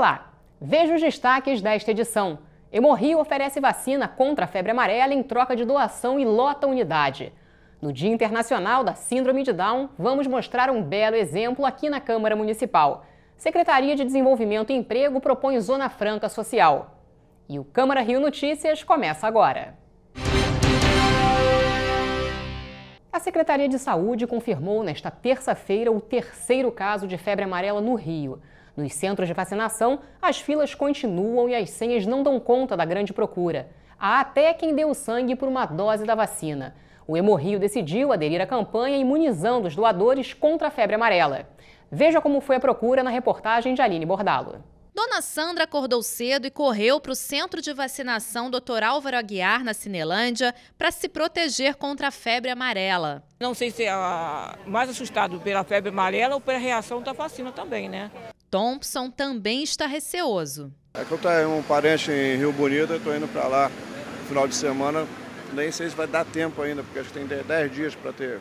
Olá! Veja os destaques desta edição. Hemorrio oferece vacina contra a febre amarela em troca de doação e lota unidade. No Dia Internacional da Síndrome de Down, vamos mostrar um belo exemplo aqui na Câmara Municipal. Secretaria de Desenvolvimento e Emprego propõe Zona Franca Social. E o Câmara Rio Notícias começa agora. A Secretaria de Saúde confirmou nesta terça-feira o terceiro caso de febre amarela no Rio. Nos centros de vacinação, as filas continuam e as senhas não dão conta da grande procura. Há até quem deu sangue por uma dose da vacina. O Hemorrio decidiu aderir à campanha imunizando os doadores contra a febre amarela. Veja como foi a procura na reportagem de Aline Bordalo. Dona Sandra acordou cedo e correu para o centro de vacinação Dr. Álvaro Aguiar, na Cinelândia, para se proteger contra a febre amarela. Não sei se é mais assustado pela febre amarela ou pela reação da vacina também, né? Thompson também está receoso. É que eu tenho é um parente em Rio Bonito, estou indo para lá no final de semana. Nem sei se vai dar tempo ainda, porque acho que tem 10 dias para ter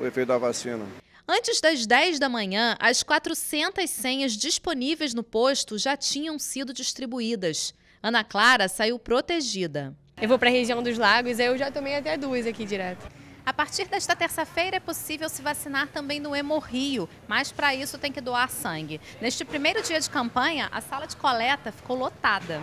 o efeito da vacina. Antes das 10 da manhã, as 400 senhas disponíveis no posto já tinham sido distribuídas. Ana Clara saiu protegida. Eu vou para a região dos lagos, eu já tomei até duas aqui direto. A partir desta terça-feira é possível se vacinar também no Hemorrio, mas para isso tem que doar sangue. Neste primeiro dia de campanha, a sala de coleta ficou lotada.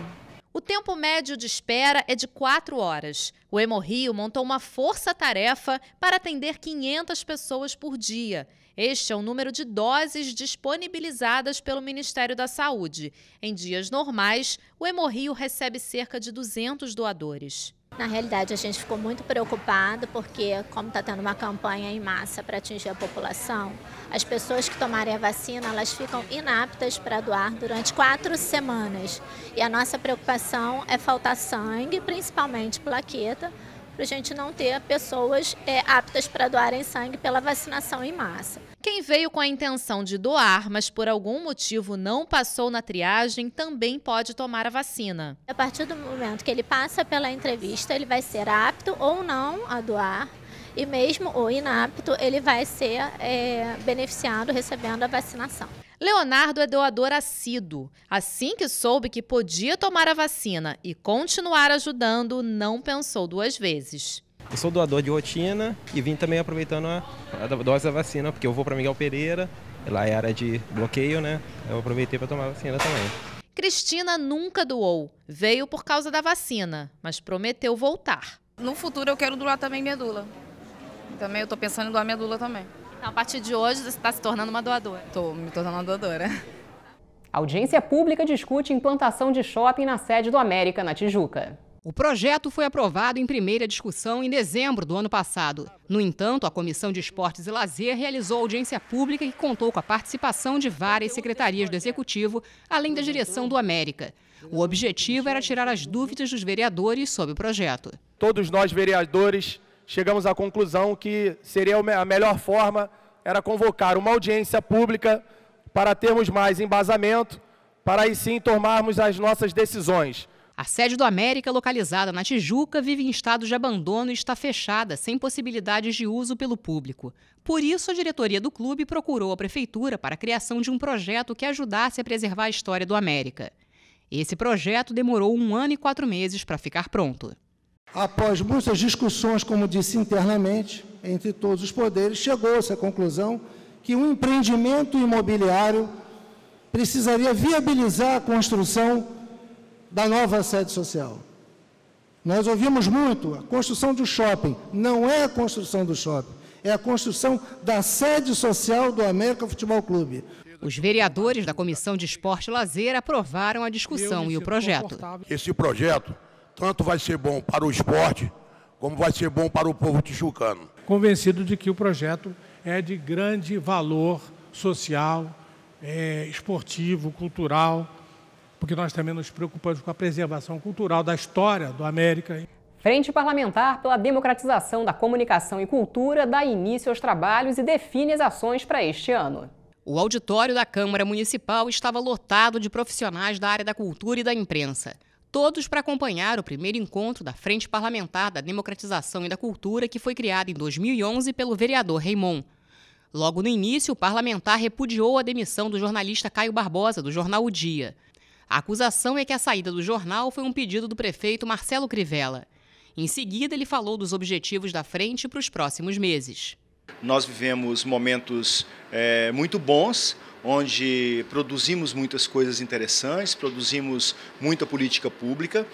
O tempo médio de espera é de 4 horas. O Hemorrio montou uma força-tarefa para atender 500 pessoas por dia. Este é o número de doses disponibilizadas pelo Ministério da Saúde. Em dias normais, o Hemorrio recebe cerca de 200 doadores. Na realidade, a gente ficou muito preocupado porque, como está tendo uma campanha em massa para atingir a população, as pessoas que tomarem a vacina elas ficam inaptas para doar durante quatro semanas. E a nossa preocupação é faltar sangue, principalmente plaqueta, para a gente não ter pessoas é, aptas para doarem sangue pela vacinação em massa. Quem veio com a intenção de doar, mas por algum motivo não passou na triagem, também pode tomar a vacina. A partir do momento que ele passa pela entrevista, ele vai ser apto ou não a doar. E mesmo o inapto, ele vai ser é, beneficiado recebendo a vacinação. Leonardo é doador assíduo. Assim que soube que podia tomar a vacina e continuar ajudando, não pensou duas vezes. Eu sou doador de rotina e vim também aproveitando a, a dose da vacina, porque eu vou para Miguel Pereira, lá é área de bloqueio, né? Eu aproveitei para tomar a vacina também. Cristina nunca doou. Veio por causa da vacina, mas prometeu voltar. No futuro eu quero doar também medula. Também eu estou pensando em doar medula também. Então, a partir de hoje, você está se tornando uma doadora. Estou me tornando uma doadora. audiência pública discute implantação de shopping na sede do América, na Tijuca. O projeto foi aprovado em primeira discussão em dezembro do ano passado. No entanto, a Comissão de Esportes e Lazer realizou audiência pública que contou com a participação de várias secretarias do Executivo, além da direção do América. O objetivo era tirar as dúvidas dos vereadores sobre o projeto. Todos nós, vereadores, chegamos à conclusão que seria a melhor forma era convocar uma audiência pública para termos mais embasamento, para aí sim tomarmos as nossas decisões. A sede do América, localizada na Tijuca, vive em estado de abandono e está fechada, sem possibilidades de uso pelo público. Por isso, a diretoria do clube procurou a prefeitura para a criação de um projeto que ajudasse a preservar a história do América. Esse projeto demorou um ano e quatro meses para ficar pronto. Após muitas discussões, como disse internamente, entre todos os poderes, chegou-se à conclusão que um empreendimento imobiliário precisaria viabilizar a construção da nova sede social. Nós ouvimos muito a construção do shopping. Não é a construção do shopping, é a construção da sede social do América Futebol Clube. Os vereadores da Comissão de Esporte e Lazer aprovaram a discussão e o projeto. Esse projeto tanto vai ser bom para o esporte, como vai ser bom para o povo tijucano. Convencido de que o projeto é de grande valor social, é, esportivo, cultural, porque nós também nos preocupamos com a preservação cultural da história do América. Frente Parlamentar pela Democratização da Comunicação e Cultura dá início aos trabalhos e define as ações para este ano. O auditório da Câmara Municipal estava lotado de profissionais da área da cultura e da imprensa todos para acompanhar o primeiro encontro da Frente Parlamentar da Democratização e da Cultura, que foi criada em 2011 pelo vereador Raimon. Logo no início, o parlamentar repudiou a demissão do jornalista Caio Barbosa, do jornal O Dia. A acusação é que a saída do jornal foi um pedido do prefeito Marcelo Crivella. Em seguida, ele falou dos objetivos da frente para os próximos meses. Nós vivemos momentos é, muito bons, onde produzimos muitas coisas interessantes, produzimos muita política pública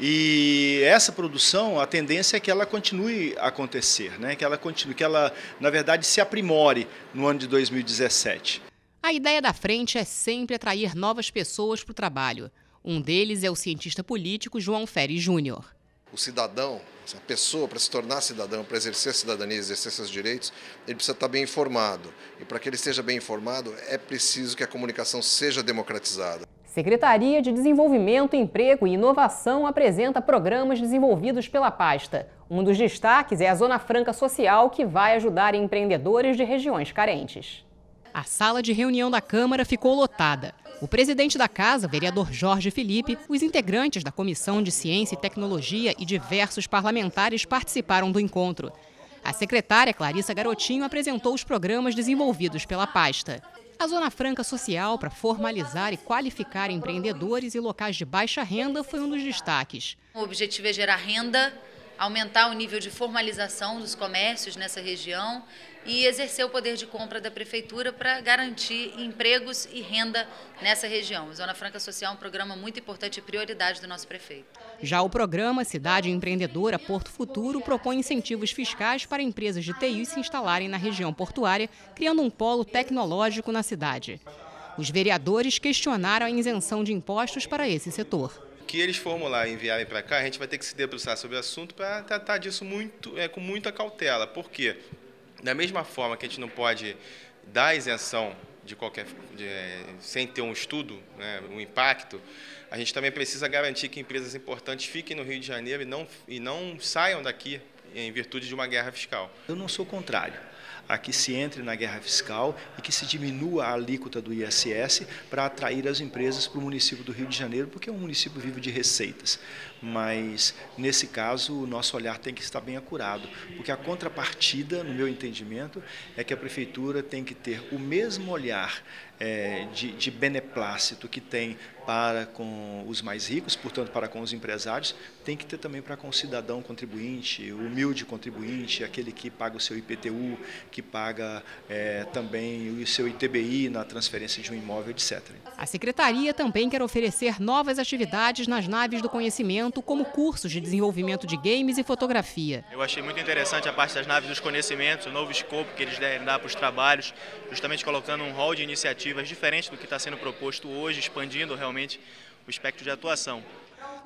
e essa produção, a tendência é que ela continue a acontecer, né? que ela continue, que ela, na verdade, se aprimore no ano de 2017. A ideia da frente é sempre atrair novas pessoas para o trabalho. Um deles é o cientista político João Ferri Júnior o cidadão, a pessoa, para se tornar cidadão, para exercer a cidadania, exercer seus direitos, ele precisa estar bem informado. E para que ele esteja bem informado, é preciso que a comunicação seja democratizada. Secretaria de Desenvolvimento, Emprego e Inovação apresenta programas desenvolvidos pela pasta. Um dos destaques é a Zona Franca Social, que vai ajudar empreendedores de regiões carentes. A sala de reunião da Câmara ficou lotada. O presidente da casa, vereador Jorge Felipe, os integrantes da Comissão de Ciência e Tecnologia e diversos parlamentares participaram do encontro. A secretária Clarissa Garotinho apresentou os programas desenvolvidos pela pasta. A Zona Franca Social para formalizar e qualificar empreendedores e locais de baixa renda foi um dos destaques. O objetivo é gerar renda aumentar o nível de formalização dos comércios nessa região e exercer o poder de compra da prefeitura para garantir empregos e renda nessa região. A Zona Franca Social é um programa muito importante e prioridade do nosso prefeito. Já o programa Cidade Empreendedora Porto Futuro propõe incentivos fiscais para empresas de TI se instalarem na região portuária, criando um polo tecnológico na cidade. Os vereadores questionaram a isenção de impostos para esse setor que eles formularem e enviarem para cá, a gente vai ter que se debruçar sobre o assunto para tratar disso muito, é, com muita cautela. Por quê? Da mesma forma que a gente não pode dar isenção de qualquer de, é, sem ter um estudo, né, um impacto, a gente também precisa garantir que empresas importantes fiquem no Rio de Janeiro e não, e não saiam daqui em virtude de uma guerra fiscal. Eu não sou contrário a que se entre na guerra fiscal e que se diminua a alíquota do ISS para atrair as empresas para o município do Rio de Janeiro, porque é um município vivo de receitas. Mas, nesse caso, o nosso olhar tem que estar bem acurado, porque a contrapartida, no meu entendimento, é que a prefeitura tem que ter o mesmo olhar é, de, de beneplácito que tem para com os mais ricos, portanto, para com os empresários, tem que ter também para com o cidadão contribuinte, o humilde contribuinte, aquele que paga o seu IPTU, que paga é, também o seu ITBI na transferência de um imóvel, etc. A secretaria também quer oferecer novas atividades nas naves do conhecimento, como cursos de desenvolvimento de games e fotografia. Eu achei muito interessante a parte das naves dos conhecimentos, o novo escopo que eles devem dar para os trabalhos, justamente colocando um rol de iniciativas alternativas diferentes do que está sendo proposto hoje, expandindo realmente o espectro de atuação.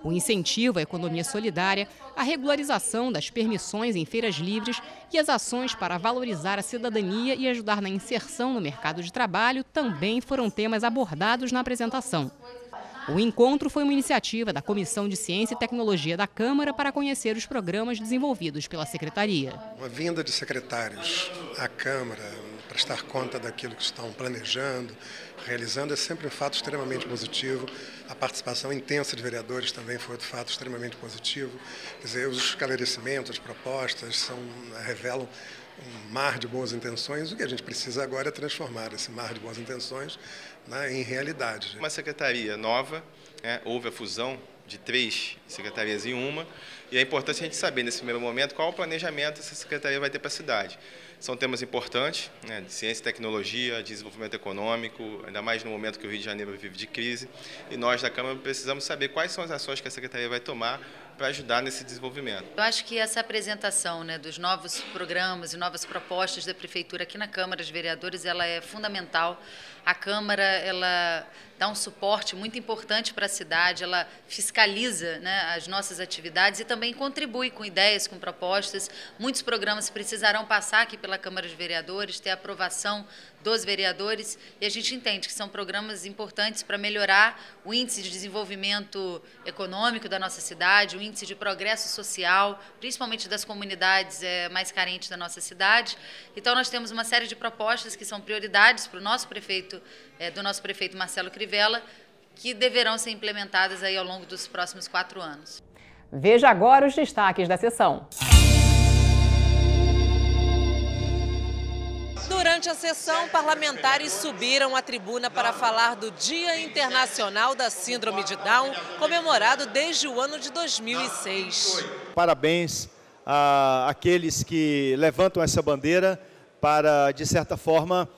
O incentivo à economia solidária, a regularização das permissões em feiras livres e as ações para valorizar a cidadania e ajudar na inserção no mercado de trabalho também foram temas abordados na apresentação. O encontro foi uma iniciativa da Comissão de Ciência e Tecnologia da Câmara para conhecer os programas desenvolvidos pela Secretaria. Uma vinda de secretários à Câmara, prestar conta daquilo que estão planejando, realizando, é sempre um fato extremamente positivo. A participação intensa de vereadores também foi outro fato extremamente positivo. Quer dizer, os esclarecimentos, as propostas são, revelam um mar de boas intenções. O que a gente precisa agora é transformar esse mar de boas intenções né, em realidade. Uma secretaria nova, né, houve a fusão de três secretarias em uma, e é importante a gente saber, nesse primeiro momento, qual o planejamento essa secretaria vai ter para a cidade. São temas importantes, né, de ciência e tecnologia, de desenvolvimento econômico, ainda mais no momento que o Rio de Janeiro vive de crise. E nós da Câmara precisamos saber quais são as ações que a Secretaria vai tomar para ajudar nesse desenvolvimento. Eu acho que essa apresentação né, dos novos programas e novas propostas da Prefeitura aqui na Câmara dos Vereadores, ela é fundamental. A Câmara, ela dá um suporte muito importante para a cidade, ela fiscaliza né, as nossas atividades e também contribui com ideias, com propostas. Muitos programas precisarão passar aqui pela pela Câmara de Vereadores, ter a aprovação dos vereadores, e a gente entende que são programas importantes para melhorar o índice de desenvolvimento econômico da nossa cidade, o índice de progresso social, principalmente das comunidades é, mais carentes da nossa cidade. Então, nós temos uma série de propostas que são prioridades para o nosso prefeito, é, do nosso prefeito Marcelo Crivella, que deverão ser implementadas aí ao longo dos próximos quatro anos. Veja agora os destaques da sessão. Durante a sessão, parlamentares subiram à tribuna para falar do Dia Internacional da Síndrome de Down, comemorado desde o ano de 2006. Parabéns àqueles que levantam essa bandeira para, de certa forma,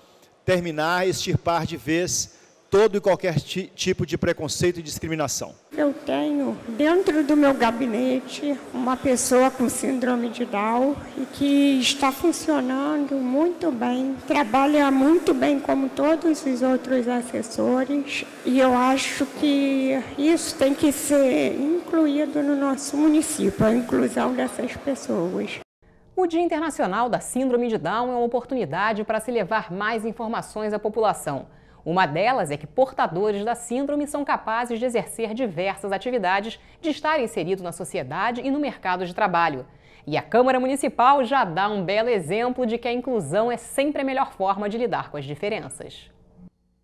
terminar, extirpar de vez todo e qualquer tipo de preconceito e discriminação. Eu tenho dentro do meu gabinete uma pessoa com síndrome de Down e que está funcionando muito bem, trabalha muito bem como todos os outros assessores e eu acho que isso tem que ser incluído no nosso município, a inclusão dessas pessoas. O Dia Internacional da Síndrome de Down é uma oportunidade para se levar mais informações à população. Uma delas é que portadores da síndrome são capazes de exercer diversas atividades, de estar inserido na sociedade e no mercado de trabalho. E a Câmara Municipal já dá um belo exemplo de que a inclusão é sempre a melhor forma de lidar com as diferenças.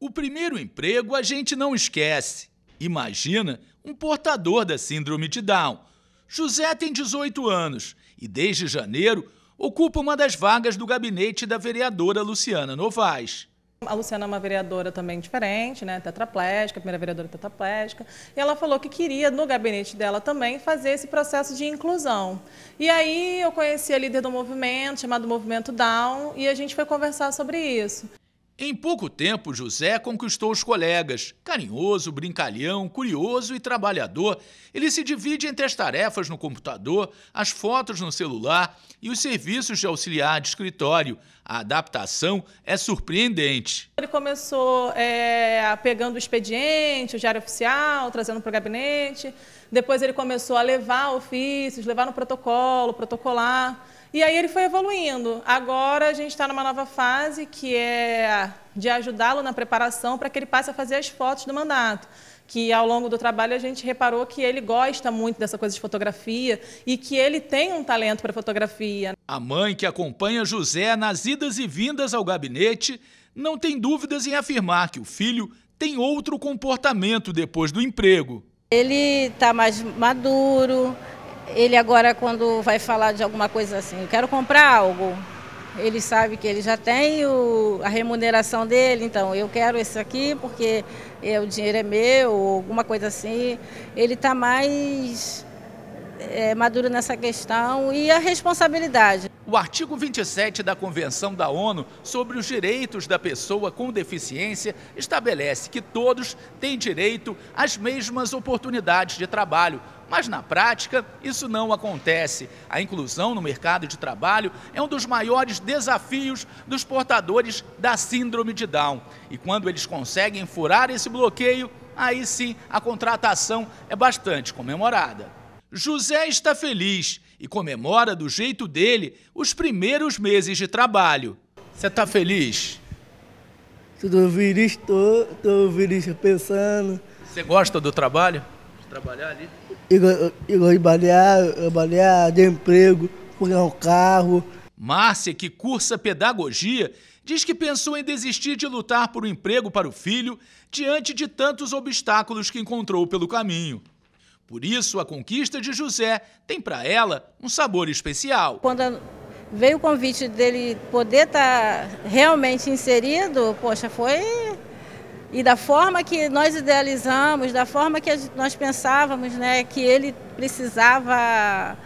O primeiro emprego a gente não esquece. Imagina um portador da síndrome de Down. José tem 18 anos e, desde janeiro, ocupa uma das vagas do gabinete da vereadora Luciana Novaes. A Luciana é uma vereadora também diferente, né, tetraplégica, primeira vereadora tetraplégica, e ela falou que queria, no gabinete dela também, fazer esse processo de inclusão. E aí eu conheci a líder do movimento, chamado Movimento Down, e a gente foi conversar sobre isso. Em pouco tempo, José conquistou os colegas. Carinhoso, brincalhão, curioso e trabalhador, ele se divide entre as tarefas no computador, as fotos no celular e os serviços de auxiliar de escritório. A adaptação é surpreendente. Ele começou é, pegando o expediente, o diário oficial, trazendo para o gabinete. Depois ele começou a levar ofícios, levar no protocolo, protocolar. E aí ele foi evoluindo. Agora a gente está numa nova fase que é de ajudá-lo na preparação para que ele passe a fazer as fotos do mandato. Que ao longo do trabalho a gente reparou que ele gosta muito dessa coisa de fotografia e que ele tem um talento para fotografia. A mãe que acompanha José nas idas e vindas ao gabinete não tem dúvidas em afirmar que o filho tem outro comportamento depois do emprego. Ele está mais maduro, ele agora quando vai falar de alguma coisa assim, eu quero comprar algo, ele sabe que ele já tem o, a remuneração dele, então eu quero esse aqui porque é, o dinheiro é meu, alguma coisa assim. Ele está mais é, maduro nessa questão e a responsabilidade. O artigo 27 da Convenção da ONU sobre os Direitos da Pessoa com Deficiência estabelece que todos têm direito às mesmas oportunidades de trabalho, mas na prática, isso não acontece. A inclusão no mercado de trabalho é um dos maiores desafios dos portadores da síndrome de Down. E quando eles conseguem furar esse bloqueio, aí sim a contratação é bastante comemorada. José está feliz e comemora do jeito dele os primeiros meses de trabalho. Você está feliz? Estou feliz, estou, estou feliz pensando. Você gosta do trabalho? De trabalhar ali? Eu, eu, eu gosto de trabalhar, trabalhar, de emprego, pegar um carro. Márcia, que cursa pedagogia, diz que pensou em desistir de lutar por um emprego para o filho diante de tantos obstáculos que encontrou pelo caminho. Por isso, a conquista de José tem para ela um sabor especial. Quando veio o convite dele poder estar tá realmente inserido, poxa, foi. E da forma que nós idealizamos, da forma que nós pensávamos né, que ele precisava,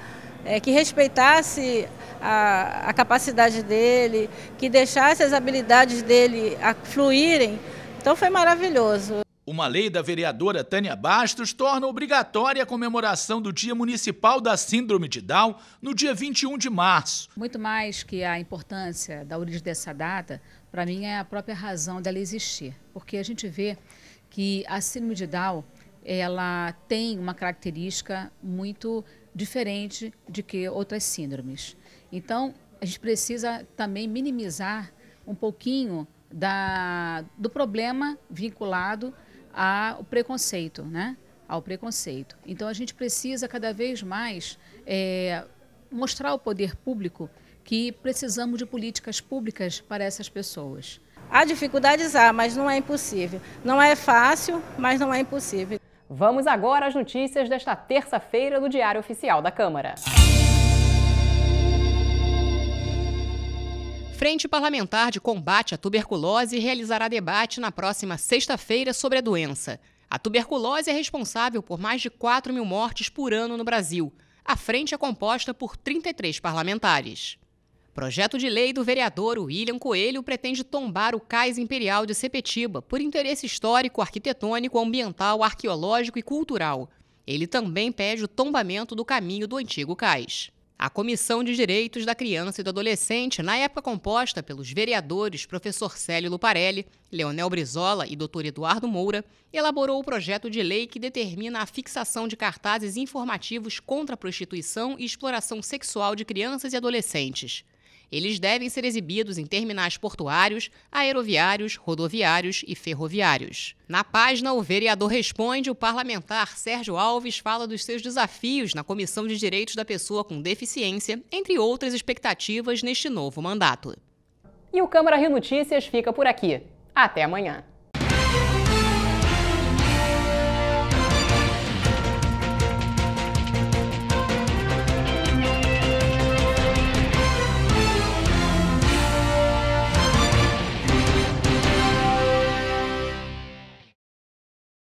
é, que respeitasse a, a capacidade dele, que deixasse as habilidades dele fluírem. Então foi maravilhoso. Uma lei da vereadora Tânia Bastos torna obrigatória a comemoração do Dia Municipal da Síndrome de Down no dia 21 de março. Muito mais que a importância da origem dessa data, para mim é a própria razão dela existir, porque a gente vê que a síndrome de Down ela tem uma característica muito diferente de que outras síndromes. Então, a gente precisa também minimizar um pouquinho da, do problema vinculado ao preconceito, né? Ao preconceito. Então a gente precisa cada vez mais é, mostrar ao poder público que precisamos de políticas públicas para essas pessoas. Há dificuldades, há, mas não é impossível. Não é fácil, mas não é impossível. Vamos agora às notícias desta terça-feira do Diário Oficial da Câmara. Frente Parlamentar de Combate à Tuberculose realizará debate na próxima sexta-feira sobre a doença. A tuberculose é responsável por mais de 4 mil mortes por ano no Brasil. A frente é composta por 33 parlamentares. Projeto de lei do vereador William Coelho pretende tombar o cais imperial de Sepetiba por interesse histórico, arquitetônico, ambiental, arqueológico e cultural. Ele também pede o tombamento do caminho do antigo cais. A Comissão de Direitos da Criança e do Adolescente, na época composta pelos vereadores professor Célio Luparelli, Leonel Brizola e Dr. Eduardo Moura, elaborou o projeto de lei que determina a fixação de cartazes informativos contra a prostituição e exploração sexual de crianças e adolescentes. Eles devem ser exibidos em terminais portuários, aeroviários, rodoviários e ferroviários. Na página, o vereador responde, o parlamentar Sérgio Alves fala dos seus desafios na Comissão de Direitos da Pessoa com Deficiência, entre outras expectativas neste novo mandato. E o Câmara Rio Notícias fica por aqui. Até amanhã.